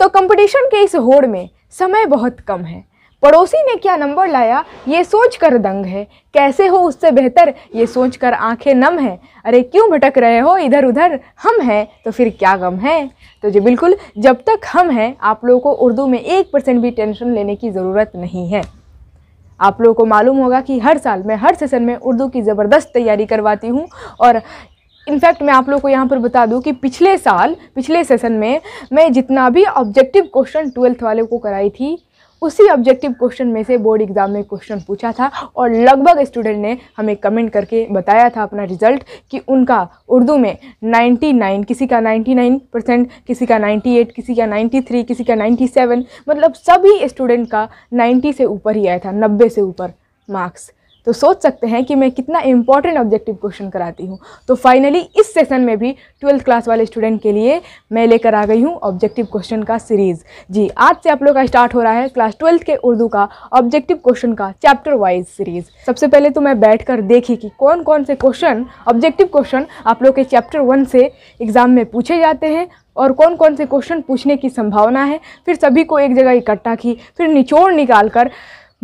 तो कंपटीशन के इस होड़ में समय बहुत कम है पड़ोसी ने क्या नंबर लाया ये सोच कर दंग है कैसे हो उससे बेहतर ये सोच कर आँखें नम है अरे क्यों भटक रहे हो इधर उधर हम हैं तो फिर क्या गम है तो जी बिल्कुल जब तक हम हैं आप लोगों को उर्दू में एक परसेंट भी टेंशन लेने की ज़रूरत नहीं है आप लोगों को मालूम होगा कि हर साल मैं हर सेशन में उर्दू की ज़बरदस्त तैयारी करवाती हूँ और इनफैक्ट मैं आप लोग को यहाँ पर बता दूँ कि पिछले साल पिछले सेशन में मैं जितना भी ऑब्जेक्टिव क्वेश्चन ट्वेल्थ वाले को कराई थी उसी ऑब्जेक्टिव क्वेश्चन में से बोर्ड एग्ज़ाम में क्वेश्चन पूछा था और लगभग स्टूडेंट ने हमें कमेंट करके बताया था अपना रिजल्ट कि उनका उर्दू में 99 किसी का 99 परसेंट किसी का 98 किसी का 93 किसी का 97 मतलब सभी स्टूडेंट का 90 से ऊपर ही आया था 90 से ऊपर मार्क्स तो सोच सकते हैं कि मैं कितना इंपॉर्टेंट ऑब्जेक्टिव क्वेश्चन कराती हूँ तो फाइनली इस सेशन में भी ट्वेल्थ क्लास वाले स्टूडेंट के लिए मैं लेकर आ गई हूँ ऑब्जेक्टिव क्वेश्चन का सीरीज़ जी आज से आप लोग का स्टार्ट हो रहा है क्लास ट्वेल्थ के उर्दू का ऑब्जेक्टिव क्वेश्चन का चैप्टर वाइज सीरीज़ सबसे पहले तो मैं बैठ कर देखी कि कौन कौन से क्वेश्चन ऑब्जेक्टिव क्वेश्चन आप लोग के चैप्टर वन से एग्ज़ाम में पूछे जाते हैं और कौन कौन से क्वेश्चन पूछने की संभावना है फिर सभी को एक जगह इकट्ठा की फिर निचोड़ निकाल कर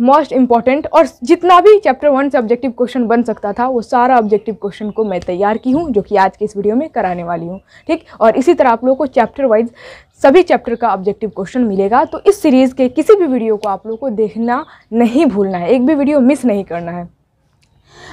मोस्ट इम्पॉर्टेंट और जितना भी चैप्टर वन से ऑब्जेक्टिव क्वेश्चन बन सकता था वो सारा ऑब्जेक्टिव क्वेश्चन को मैं तैयार की हूँ जो कि आज के इस वीडियो में कराने वाली हूँ ठीक और इसी तरह आप लोगों को चैप्टर वाइज सभी चैप्टर का ऑब्जेक्टिव क्वेश्चन मिलेगा तो इस सीरीज़ के किसी भी वीडियो को आप लोग को देखना नहीं भूलना है एक भी वीडियो मिस नहीं करना है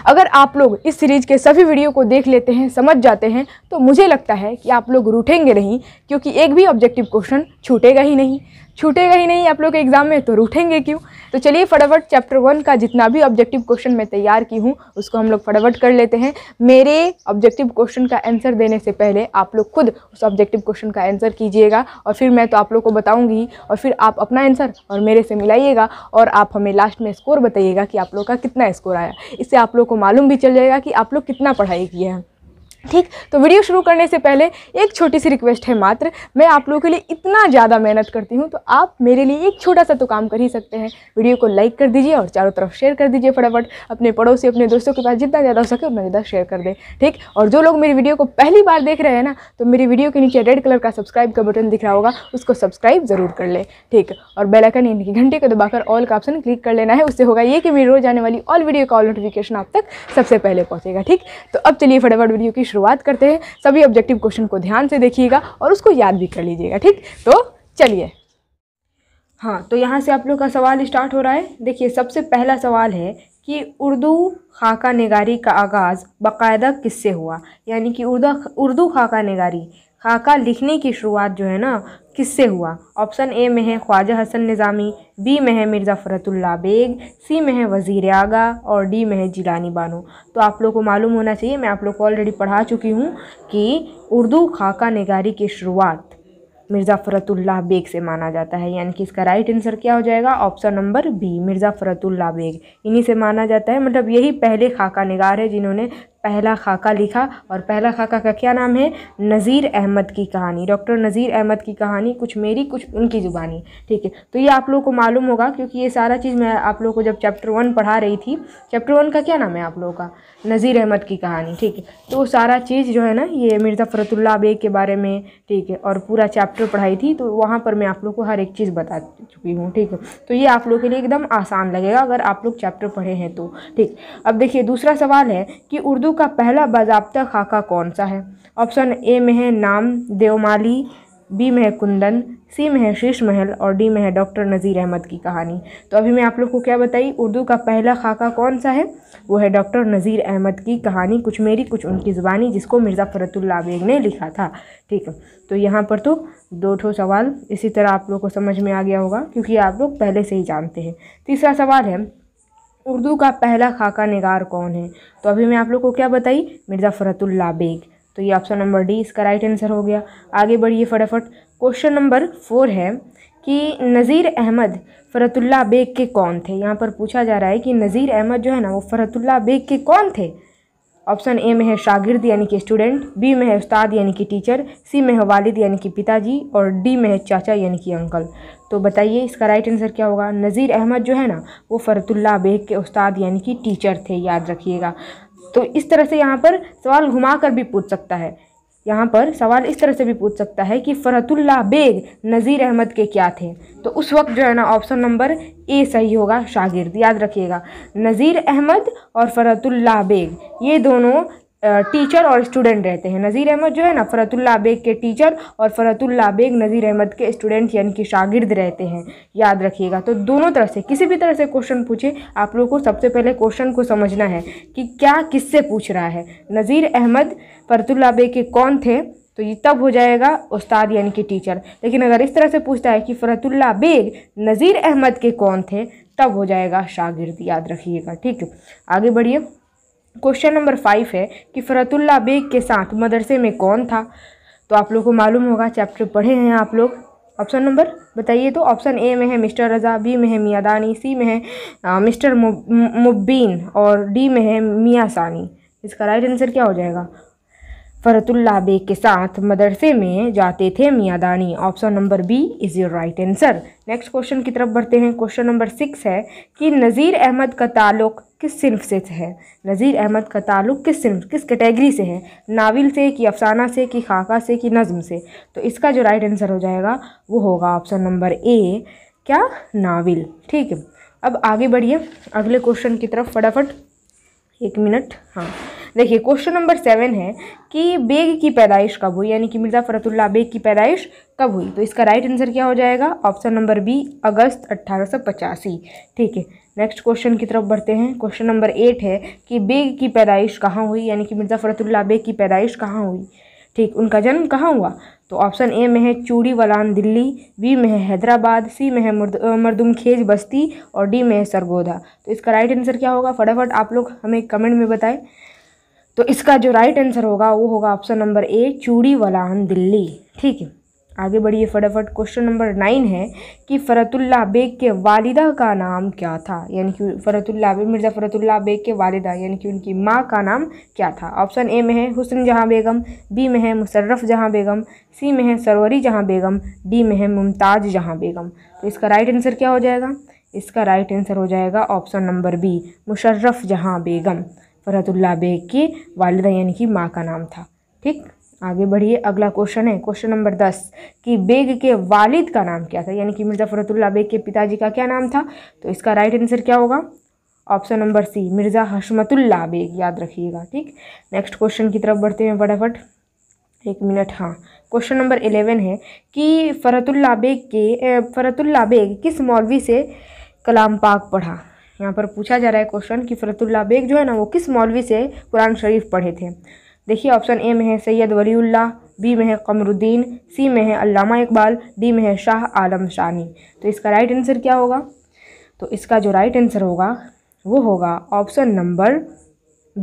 अगर आप लोग इस सीरीज़ के सभी वीडियो को देख लेते हैं समझ जाते हैं तो मुझे लगता है कि आप लोग रूठेंगे नहीं क्योंकि एक भी ऑब्जेक्टिव क्वेश्चन छूटेगा ही नहीं छूटेगा ही नहीं आप लोग के एग्ज़ाम में तो रूठेंगे क्यों तो चलिए फटाफट चैप्टर वन का जितना भी ऑब्जेक्टिव क्वेश्चन मैं तैयार की हूँ उसको हम लोग फटाफट कर लेते हैं मेरे ऑब्जेक्टिव क्वेश्चन का आंसर देने से पहले आप लोग खुद उस ऑब्जेक्टिव क्वेश्चन का आंसर कीजिएगा और फिर मैं तो आप लोग को बताऊँगी और फिर आप अपना आंसर और मेरे से मिलाइएगा और आप हमें लास्ट में स्कोर बताइएगा कि आप लोग का कितना स्कोर आया इससे आप लोग को मालूम भी चल जाएगा कि आप लोग कितना पढ़ाई किए हैं ठीक तो वीडियो शुरू करने से पहले एक छोटी सी रिक्वेस्ट है मात्र मैं आप लोगों के लिए इतना ज़्यादा मेहनत करती हूँ तो आप मेरे लिए एक छोटा सा तो काम कर ही सकते हैं वीडियो को लाइक कर दीजिए और चारों तरफ शेयर कर दीजिए फटाफट अपने पड़ोसी अपने दोस्तों के पास जितना ज़्यादा हो सके उतना ज़्यादा शेयर कर दें ठीक और जो लोग मेरी वीडियो को पहली बार देख रहे हैं ना तो मेरी वीडियो के नीचे रेड कलर का सब्सक्राइब का बटन दिख रहा होगा उसको सब्सक्राइब ज़रूर कर लें ठीक और बेलाइकन यानी कि घंटे को दबाकर ऑल का ऑप्शन क्लिक कर लेना है उससे होगा ये कि मेरी रोज आने वाली ऑल वीडियो का ऑल नोटिफिकेशन आप तक सबसे पहले पहुँचेगा ठीक तो अब चलिए फटाफट वीडियो की शुरुआत करते हैं सभी ऑब्जेक्टिव क्वेश्चन को ध्यान से देखिएगा और उसको याद भी कर लीजिएगा ठीक तो चलिए हाँ तो यहाँ से आप लोग का सवाल स्टार्ट हो रहा है देखिए सबसे पहला सवाल है कि उर्दू खाका निगारी का आगाज़ बाकायदा किससे हुआ यानी कि उर्दू उर्दू खाका निगारी खाका लिखने की शुरुआत जो है ना किससे हुआ ऑप्शन ए में है ख्वाजा हसन निज़ामी बी में है मिर्ज़ा फ़रतुल्ला बेग सी में है वज़ी आगा और डी में है जिलानी बानो तो आप लोग को मालूम होना चाहिए मैं आप लोग को ऑलरेडी पढ़ा चुकी हूँ कि उर्दू खाका निगारी की शुरुआत मिर्ज़ा फ़रतुल्ला बेग से माना जाता है यानी कि इसका राइट आंसर क्या हो जाएगा option number B Mirza Farhatullah Baig इन्हीं से माना जाता है मतलब यही पहले खाका निगार है जिन्होंने पहला खाका लिखा और पहला खाका का क्या नाम है नज़ीर अहमद की कहानी डॉक्टर नज़ीर अहमद की कहानी कुछ मेरी कुछ उनकी ज़ुबानी ठीक है तो ये आप लोगों को मालूम होगा क्योंकि ये सारा चीज़ मैं आप लोग को जब चैप्टर वन पढ़ा रही थी चैप्टर वन का क्या नाम है आप लोगों का नज़ीर अहमद की कहानी ठीक है तो सारा चीज़ जो है ना ये मिर्ज़ा फ़रतुल्ला बेग के बारे में ठीक है और पूरा चैप्टर पढ़ाई थी तो वहाँ पर मैं आप लोग को हर एक चीज़ बता चुकी हूँ ठीक है तो ये आप लोग के लिए एकदम आसान लगेगा अगर आप लोग चैप्टर पढ़े हैं तो ठीक अब देखिए दूसरा सवाल है कि उर्दू का पहला बाजाबता खाका कौन सा है ऑप्शन ए में है नाम देवमाली बी में है कुंदन सी में है शीश महल और डी में है डॉक्टर नज़ीर अहमद की कहानी तो अभी मैं आप लोग को क्या बताई उर्दू का पहला खाका कौन सा है वो है डॉक्टर नज़ीर अहमद की कहानी कुछ मेरी कुछ उनकी ज़ुबानी जिसको मिर्ज़ा फ़रतुल्ला बेग ने लिखा था ठीक है तो यहाँ पर तो दो ठो सवाल इसी तरह आप लोग को समझ में आ गया होगा क्योंकि आप लोग पहले से ही जानते हैं तीसरा सवाल है उर्दू का पहला खाका निगार कौन है तो अभी मैं आप लोग को क्या बताई मिर्ज़ा फ़रतुल्ला बेग तो ये ऑप्शन नंबर डी इसका राइट आंसर हो गया आगे बढ़िए फटाफट क्वेश्चन नंबर फोर है कि नज़ीर अहमद फ़रतुल्ला बेग के कौन थे यहाँ पर पूछा जा रहा है कि नज़ीर अहमद जो है ना वो फ़रतुल्ला बेग के कौन थे ऑप्शन ए में है शागिर्द यानी कि स्टूडेंट बी में है उस्ताद यानी कि टीचर सी में है वालिद यानी कि पिताजी और डी में है चाचा यानी कि अंकल तो बताइए इसका राइट आंसर क्या होगा नज़ीर अहमद जो है ना वो फ़रतुल्ला बेग के उस्ताद यानी कि टीचर थे याद रखिएगा तो इस तरह से यहाँ पर सवाल घुमा कर भी पूछ सकता है यहाँ पर सवाल इस तरह से भी पूछ सकता है कि फ़रतुल्ला बेग नज़ीर अहमद के क्या थे तो उस वक्त जो है ना ऑप्शन नंबर ए सही होगा शागिर्द याद रखिएगा नज़ीर अहमद और फ़रतुल्ला बेग ये दोनों टीचर और स्टूडेंट रहते हैं नज़ीर अहमद जो है ना फ़रतुल्ला बेग के टीचर और फ़रतुल्ला बेग नज़ीर अहमद के स्टूडेंट यानी कि शागिर्द रहते हैं याद रखिएगा तो दोनों तरह से किसी भी तरह से क्वेश्चन पूछे आप लोग को सबसे पहले क्वेश्चन को समझना है कि क्या किससे पूछ रहा है नज़ीर अहमद फ़रतुल्ला बेग के कौन थे तो ये तब हो जाएगा उस्ताद यानी कि टीचर लेकिन अगर इस तरह से पूछता है कि फ़रतुल्ला बेग नज़ीर अहमद के कौन थे तब हो जाएगा शागिर्द याद रखिएगा ठीक आगे बढ़िए क्वेश्चन नंबर फाइव है कि फ़रतुल्ला बेग के साथ मदरसे में कौन था तो आप लोग को मालूम होगा चैप्टर पढ़े हैं आप लोग ऑप्शन नंबर बताइए तो ऑप्शन ए में है मिस्टर रज़ा बी में है मियाँ दानी सी में है आ, मिस्टर मुबीन और डी में है मियाँ सानी इसका राइट आंसर क्या हो जाएगा फ़रतुल्ला बेग के साथ मदरसे में जाते थे मियादानी option number B is your right answer next question की तरफ बढ़ते हैं क्वेश्चन नंबर सिक्स है कि नज़ीर अहमद का ताल्लुक किस सिर्फ से है नज़ीर अहमद का ताल्लुक किस सिर्फ किस कैटेगरी से है नावल से कि अफसाना से कि खाका से कि नज़म से तो इसका जो राइट आंसर हो जाएगा वो होगा ऑप्शन नंबर ए क्या नावल ठीक है अब आगे बढ़िए अगले क्वेश्चन की तरफ फटाफट एक मिनट हाँ देखिए क्वेश्चन नंबर सेवन है कि बेग की पैदाइश कब हुई यानी कि मिर्ज़ा फ़रतुल्ला बेग की पैदाइश कब हुई तो इसका राइट आंसर क्या हो जाएगा ऑप्शन नंबर बी अगस्त अट्ठारह ठीक है नेक्स्ट क्वेश्चन की तरफ बढ़ते हैं क्वेश्चन नंबर एट है कि बेग की पैदाइश कहाँ हुई यानी कि मिर्ज़ा फ़रतुल्ला बेग की पैदाइश कहाँ हुई ठीक उनका जन्म कहाँ हुआ तो ऑप्शन ए में है चूड़ी वलान दिल्ली बी में है हैदराबाद सी में है मरदुमखेज बस्ती और डी में है सरगोधा तो इसका राइट आंसर क्या होगा फटाफट आप लोग हमें कमेंट में बताएं तो इसका जो राइट आंसर होगा वो होगा ऑप्शन नंबर ए चूड़ी वलान दिल्ली ठीक है आगे बढ़िए फटाफट क्वेश्चन नंबर नाइन है कि फ़रतुल्ला बेग के वालिदा का नाम क्या था यानी कि फ़रतुल्ला बेग मिर्ज़ा फ़रतुल्ला बेग के वालिदा यानी कि उनकी माँ का नाम क्या था ऑप्शन ए में है हुसन जहाँ बेगम बी में है मुशर्रफ जहाँ बेगम सी में है सरवरी जहाँ बेगम डी में है मुमताज़ जहाँ बेगम तो इसका राइट आंसर क्या हो जाएगा इसका राइट आंसर हो जाएगा ऑप्शन नंबर बी मुशर्रफ जहाँ बेगम फ़रहतुल्ला बेग की वालदा यानी कि माँ का नाम था ठीक आगे बढ़िए अगला क्वेश्चन है क्वेश्चन नंबर दस कि बेग के वालिद का नाम क्या था यानी कि मिर्ज़ा फ़रहतुल्ला बेग के पिताजी का क्या नाम था तो इसका राइट आंसर क्या होगा option number C Mirza Hashmatullah Baig याद रखिएगा ठीक नेक्स्ट क्वेश्चन की तरफ बढ़ते हैं फटाफट एक मिनट हाँ क्वेश्चन नंबर एलेवन है कि फ़रतुल्ला बेग के फ़रतुल्ला बेग किस मौलवी से कलाम पाक पढ़ा यहाँ पर पूछा जा रहा है क्वेश्चन कि फ़रतुल्ला बेग जो है ना वो किस मौलवी से कुरान शरीफ पढ़े थे देखिए ऑप्शन ए में है सैयद वलीउल्ला बी में है कमरुद्दीन सी में है अलामा इकबाल डी में है शाह आलम शानी तो इसका राइट आंसर क्या होगा तो इसका जो राइट आंसर होगा वो होगा ऑप्शन नंबर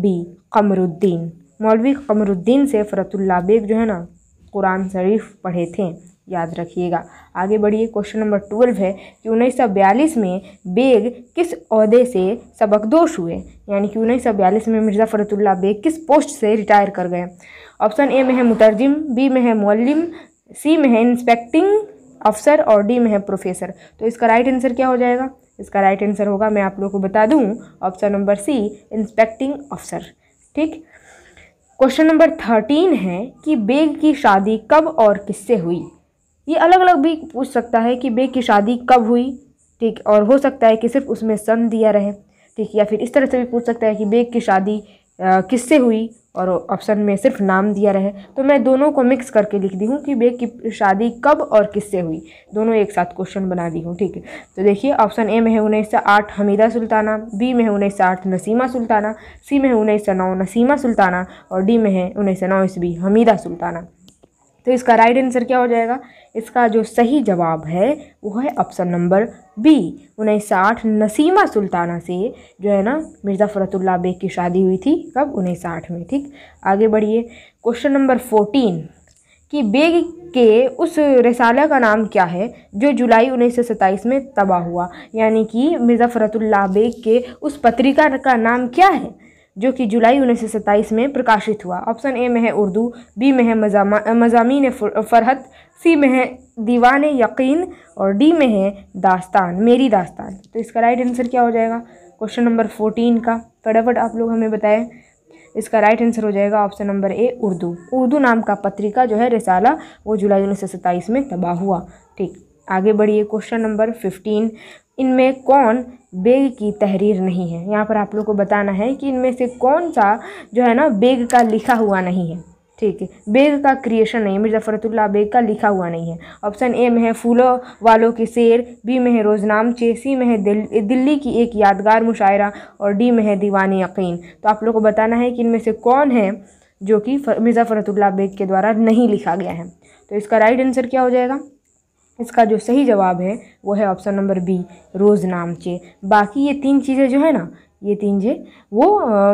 बी कमरुद्दीन मौलवी कमरुद्दीन से फ़रतुल्ला बेग जो है ना कुरान शरीफ पढ़े थे याद रखिएगा आगे बढ़िए क्वेश्चन नंबर ट्वेल्व है कि उन्नीस सौ बयालीस में बेग किस अहदे से सबकदोश हुए यानी कि उन्नीस सौ बयालीस में मिर्ज़ा फ़रतुल्ला बेग किस पोस्ट से रिटायर कर गए ऑप्शन ए में है मुतरजिम बी में है मौलिम सी में है इंस्पेक्टिंग अफसर और डी में है प्रोफेसर तो इसका राइट आंसर क्या हो जाएगा इसका राइट आंसर होगा मैं आप लोगों को बता दूँ ऑप्शन नंबर सी इंस्पेक्टिंग अफसर ठीक क्वेश्चन नंबर थर्टीन है कि बेग की शादी कब और किससे हुई ये अलग अलग भी पूछ सकता है कि बे की शादी कब हुई ठीक और हो सकता है कि सिर्फ उसमें सन दिया रहे ठीक या फिर इस तरह से भी पूछ सकता है कि बे की शादी किससे हुई और ऑप्शन में सिर्फ नाम दिया रहे तो मैं दोनों को मिक्स करके लिख दी हूँ कि बेग की शादी कब और किससे हुई दोनों एक साथ क्वेश्चन बना दी हूँ ठीक है तो देखिए ऑप्शन ए में है उन्नीस सौ आठ हमीदा सुल्ताना बी में है उन्नीस सौ आठ नसीमा सुल्ताना सी में है उन्नीस सौ नौ नसीमा सुल्ताना और डी में है उन्नीस सौ नौ ईस्वी हमीदा सुल्ताना तो इसका राइट आंसर क्या हो जाएगा इसका जो सही जवाब है वो है ऑप्शन नंबर बी उन्नीस सौ आठ नसीमा सुल्ताना से जो है ना मिर्ज़ा फ़रतुल्ला बेग की शादी हुई थी कब उन्नीस सौ आठ में ठीक आगे बढ़िए क्वेश्चन नंबर फोर्टीन कि बेग के उस रसाला का नाम क्या है जो जुलाई उन्नीस सौ सत्ताईस में तबाह हुआ यानी कि मिर्ज़ा फ़रतुल्ला बेग के उस पत्रिका का नाम क्या है जो कि जुलाई उन्नीस में प्रकाशित हुआ ऑप्शन ए में है उर्दू बी में है मजामी फ़रहत सी में है दीवान यकीन और डी में है दास्तान मेरी दास्तान तो इसका राइट आंसर क्या हो जाएगा क्वेश्चन नंबर फोर्टीन का फटाफट आप लोग हमें बताएं इसका राइट आंसर हो जाएगा option number A Urdu Urdu नाम का पत्रिका जो है रिसाला वो जुलाई उन्नीस में तबाह हुआ ठीक आगे बढ़िए क्वेश्चन नंबर फिफ्टीन इनमें कौन बेग की तहरीर नहीं है यहाँ पर आप लोग को बताना है कि इनमें से कौन सा जो है ना बेग का लिखा हुआ नहीं है ठीक है बेग का क्रिएशन नहीं है मिर्ज़ा फ़रतुल्ला बेग का लिखा हुआ नहीं है ऑप्शन ए में है फूलों वालों के शेर बी में है रोज़नाम चे सी में है दिल, दिल्ली की एक यादगार मुशायरा और डी में है दीवान यकीन तो आप लोग को बताना है कि इनमें से कौन है जो कि मिर्ज़ा फ़रतुल्ला बेग के द्वारा नहीं लिखा गया है तो इसका राइट आंसर क्या हो जाएगा इसका जो सही जवाब है वो है ऑप्शन नंबर बी रोज़ नामचे बाकी ये तीन चीज़ें जो है ना ये तीन जे वो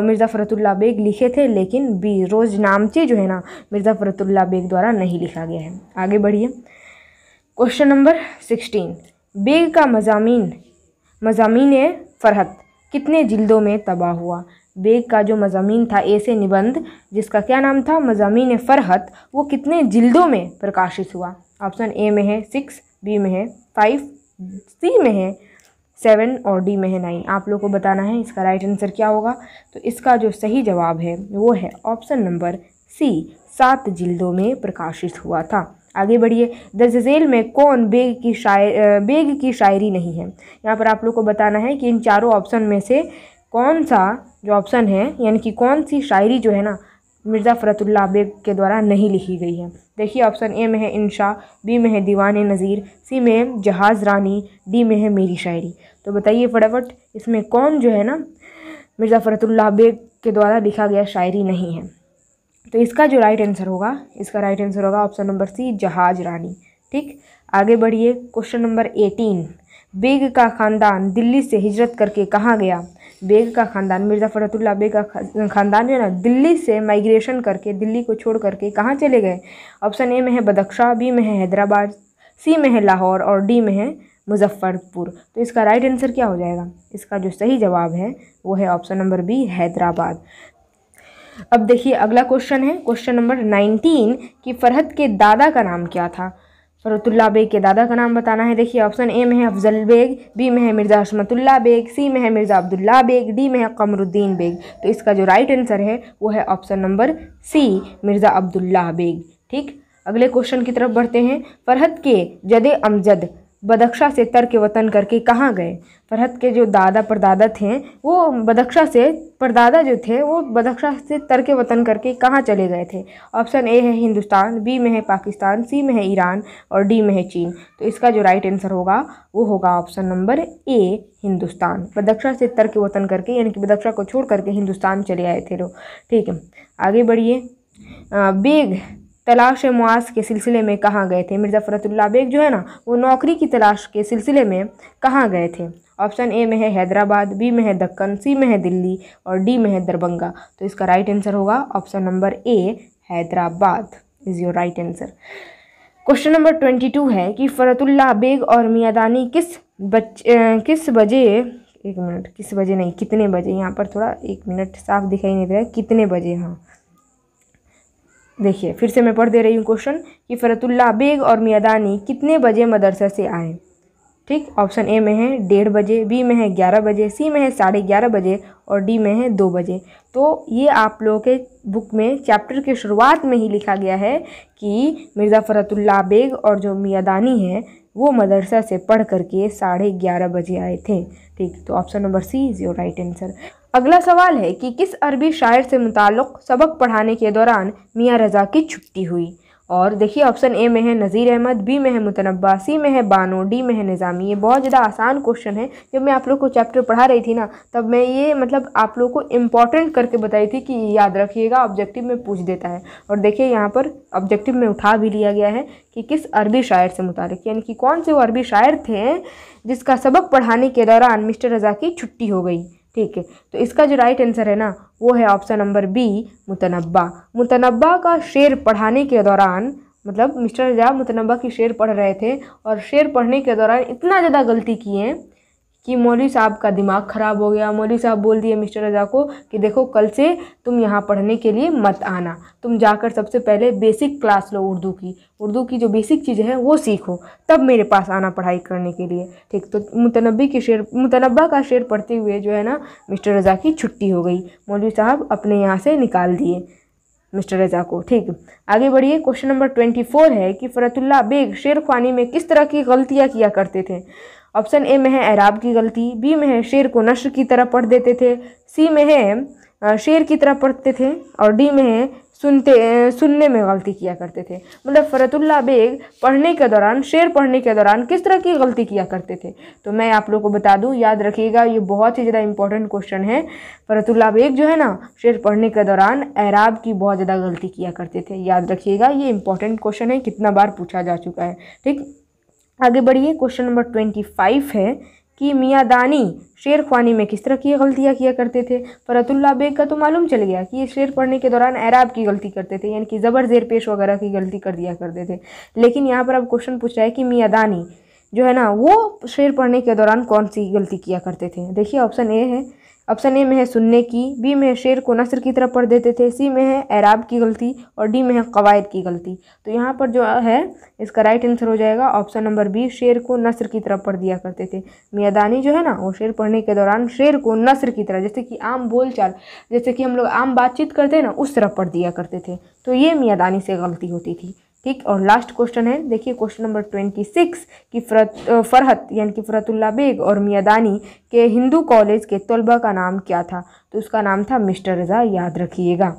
मिर्ज़ा फ़रतुल्ला बेग लिखे थे लेकिन बी रोज़ नामचे जो है ना मिर्ज़ा फ़रतुल्ला बेग द्वारा नहीं लिखा गया है आगे बढ़िए क्वेश्चन नंबर सिक्सटीन बेग का मजामी मजामी फ़रहत कितने जिल्दों में तबाह हुआ बेग का जो मजामी था ऐसे निबंध जिसका क्या नाम था मजामी फ़रहत वो कितने जिल्दों में प्रकाशित हुआ ऑप्शन ए में है सिक्स बी में है फाइव सी में है सेवन और डी में है नाइन आप लोग को बताना है इसका राइट आंसर क्या होगा तो इसका जो सही जवाब है वो है ऑप्शन नंबर सी सात जिल्दों में प्रकाशित हुआ था आगे बढ़िए द जजेल में कौन बेग की शायर बेग की शायरी नहीं है यहाँ पर आप लोग को बताना है कि इन चारों ऑप्शन में से कौन सा जो ऑप्शन है यानी कि कौन सी शायरी जो है ना मिर्ज़ा फ़रतुल्ला बेग के द्वारा नहीं लिखी गई है देखिए ऑप्शन ए में है इंशा बी में है दीवान नज़ीर सी में है जहाज़ रानी डी में है मेरी शायरी तो बताइए फटाफट इसमें कौन जो है ना मिर्ज़ा फ़रतुल्ला बेग के द्वारा लिखा गया शायरी नहीं है तो इसका जो राइट आंसर होगा इसका राइट आंसर होगा ऑप्शन नंबर सी जहाज रानी ठीक आगे बढ़िए क्वेश्चन नंबर एटीन बेग का ख़ानदान दिल्ली से हिजरत करके कहाँ गया बेग का ख़ानदान मिर्ज़ा फ़रतुल्ला बेग का ख़ानदान जो है ना दिल्ली से माइग्रेशन करके दिल्ली को छोड़ करके कहाँ चले गए ऑप्शन ए में है बदख्शा बी में है हैदराबाद सी में है लाहौर और डी में है मुजफ्फरपुर तो इसका राइट आंसर क्या हो जाएगा इसका जो सही जवाब है वो है ऑप्शन नंबर बी हैदराबाद अब देखिए अगला क्वेश्चन है क्वेश्चन नंबर नाइनटीन कि फरहत के दादा का नाम क्या था फरतुल्ला बेग के दादा का नाम बताना है देखिए ऑप्शन ए में है अफजल बेग बी में है मिर्ज़ा हसमतुल्ला बेग सी में है मिर्ज़ा अब्दुल्ला बेग डी में है कमरुद्दीन बेग तो इसका जो राइट आंसर है वो है option number C Mirza Abdullah Baig ठीक अगले क्वेश्चन की तरफ बढ़ते हैं फरहत के जद अमजद बदख्शा से तर के वतन करके कहाँ गए फरहत के जो दादा परदादा थे वो बदख्शा से परदादा जो थे वो बदख्शा से तर के वतन करके कहाँ चले गए थे ऑप्शन ए है हिंदुस्तान बी में है पाकिस्तान सी में है ईरान और डी में है चीन तो इसका जो राइट आंसर होगा वो होगा option number A Hindustan Badakhshan से तर के वतन करके यानी कि बदख्शा को छोड़ करके हिंदुस्तान चले आए थे लोग ठीक है आगे बढ़िए बेग तलाश मुआस के सिलसिले में कहाँ गए थे मिर्ज़ा फ़रतुल्ला बेग जो है ना वो नौकरी की तलाश के सिलसिले में कहाँ गए थे ऑप्शन ए में है हैदराबाद बी में है दक्कन सी में है दिल्ली और डी में है दरभंगा तो इसका राइट आंसर होगा option number A Hyderabad is your right answer question number twenty two है कि फ़रतुल्ला बेग और मियादानी किस बच किस बजे एक मिनट किस बजे नहीं कितने बजे यहाँ पर थोड़ा एक मिनट साफ दिखाई नहीं दे रहा है कितने बजे हाँ देखिए फिर से मैं पढ़ दे रही हूँ क्वेश्चन कि फ़रतुल्ला बेग और मियादानी कितने बजे मदरसा से आए ठीक ऑप्शन ए में है डेढ़ बजे बी में है ग्यारह बजे सी में है साढ़े ग्यारह बजे और डी में है दो बजे तो ये आप लोगों के बुक में चैप्टर के शुरुआत में ही लिखा गया है कि मिर्ज़ा फ़रतुल्ला बेग और जो मियादानी है वो मदरसा से पढ़ करके साढ़े ग्यारह बजे आए थे ठीक तो option number C is your right answer अगला सवाल है कि किस अरबी शायर से मुतक़ सबक पढ़ाने के दौरान मियाँ रज़ा की छुट्टी हुई और देखिए ऑप्शन ए में है नज़ीर अहमद बी में है मुतनबा सी में है बानो डी में है निज़ामी ये बहुत ज़्यादा आसान क्वेश्चन है जब मैं आप लोग को चैप्टर पढ़ा रही थी ना तब मैं ये मतलब आप लोग को इम्पॉर्टेंट करके बताई थी कि याद रखिएगा ऑब्जेक्टिव में पूछ देता है और देखिए यहाँ पर ऑब्जेक्टिव में उठा भी लिया गया है कि किस अरबी शायर से मुतक यानी कि कौन से वो अरबी शायर थे जिसका सबक पढ़ाने के दौरान मिस्टर रज़ा की छुट्टी हो गई ठीक है तो इसका जो राइट आंसर है ना वो है ऑप्शन नंबर बी मुतनबा मुतनबा का शेर पढ़ाने के दौरान मतलब मिस्टर रजा मुतनबा की शेर पढ़ रहे थे और शेर पढ़ने के दौरान इतना ज़्यादा गलती किए कि मौली साहब का दिमाग ख़राब हो गया मौली साहब बोल दिए मिस्टर रज़ा को कि देखो कल से तुम यहाँ पढ़ने के लिए मत आना तुम जाकर सबसे पहले बेसिक क्लास लो उर्दू की उर्दू की जो बेसिक चीज़ें हैं वो सीखो तब मेरे पास आना पढ़ाई करने के लिए ठीक तो मुतनबी के शेर मुतनबा का शेर पढ़ते हुए जो है ना मिस्टर रज़ा की छुट्टी हो गई मौलवी साहब अपने यहाँ से निकाल दिए मिस्टर रज़ा को ठीक आगे बढ़िए क्वेश्चन नंबर ट्वेंटी फोर है कि फ़रतुल्ला बेग शेर खानी में किस तरह की गलतियाँ किया करते थे ऑप्शन ए में है ऐराब की गलती बी में है शेर को नश्र की तरह पढ़ देते थे सी में है शेर की तरह पढ़ते थे और डी में है सुनते सुनने में गलती किया करते थे मतलब फ़रतुल्ला बेग पढ़ने के दौरान शेर पढ़ने के दौरान किस तरह की गलती किया करते थे तो मैं आप लोग को बता दूं याद रखिएगा ये बहुत ही ज़्यादा इंपॉर्टेंट क्वेश्चन है फ़रतुल्ला बेग जो है ना शेर पढ़ने के दौरान ऐराब की बहुत ज़्यादा गलती किया करते थे याद रखिएगा ये इंपॉर्टेंट क्वेश्चन है कितना बार पूछा जा चुका है ठीक आगे बढ़िए क्वेश्चन नंबर ट्वेंटी फाइव है कि मियादानी शेर खवानी में किस तरह की गलतियाँ किया करते थे फरतुल्ला बेग का तो मालूम चल गया कि ये शेर पढ़ने के दौरान ऐराब की गलती करते थे यानी कि ज़बर जेर पेश वगैरह की गलती कर दिया करते थे लेकिन यहाँ पर अब क्वेश्चन पूछ रहा है कि मियादानी जो है ना वो शेर पढ़ने के दौरान कौन सी गलती किया करते थे देखिए ऑप्शन ए है ऑप्शन ए में है सुनने की बी में है शेर को नसर की तरफ पढ़ देते थे सी में है ऐराब की गलती और डी में है कवायद की गलती तो यहाँ पर जो है इसका राइट आंसर हो जाएगा ऑप्शन नंबर बी शेर को नसर की तरफ पढ़ दिया करते थे मियादानी जो है ना वो शेर पढ़ने के दौरान शेर को नसर की तरह जैसे कि आम चाल जैसे कि हम लोग आम बातचीत करते हैं ना उस तरफ पढ़ दिया करते थे तो ये मियादानी से गलती होती थी ठीक और लास्ट क्वेश्चन है देखिए क्वेश्चन नंबर ट्वेंटी सिक्स कि फरत फरहत यानी कि फरतुल्ला बेग और मियादानी के हिंदू कॉलेज के तलबा का नाम क्या था तो उसका नाम था मिस्टर रज़ा याद रखिएगा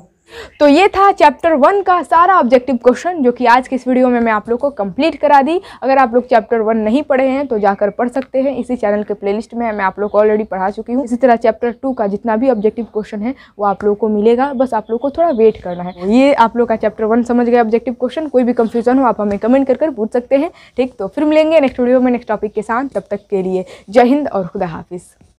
तो ये था चैप्टर वन का सारा ऑब्जेक्टिव क्वेश्चन जो कि आज के इस वीडियो में मैं आप लोग को कंप्लीट करा दी अगर आप लोग चैप्टर वन नहीं पढ़े हैं तो जाकर पढ़ सकते हैं इसी चैनल के प्लेलिस्ट में मैं आप लोग को ऑलरेडी पढ़ा चुकी हूँ इसी तरह चैप्टर टू का जितना भी ऑब्जेक्टिव क्वेश्चन है वो आप लोग को मिलेगा बस आप लोग को थोड़ा वेट करना है ये आप लोग का चैप्टर वन समझ गए ऑब्जेक्टिव क्वेश्चन कोई भी कंफ्यूजन हो आप हमें कमेंट कर कर पूछ सकते हैं ठीक तो फिर मिलेंगे नेक्स्ट वीडियो में नेक्स्ट टॉपिक के साथ तब तक के लिए जय हिंद और खुदा हाफिज़